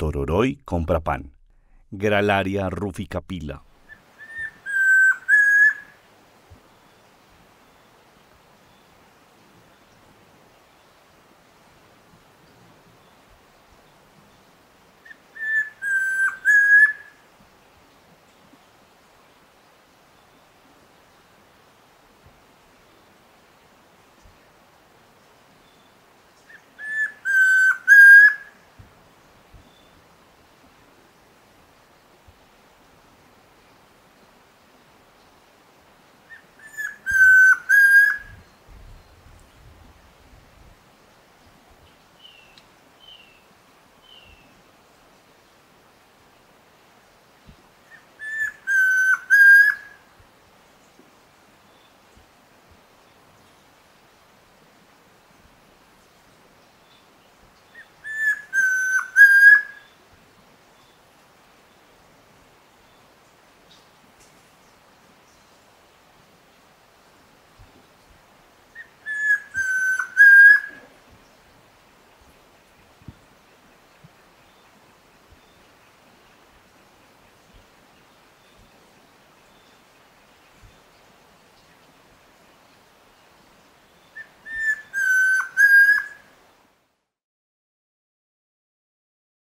Tororoy compra pan. Gralaria ruficapila.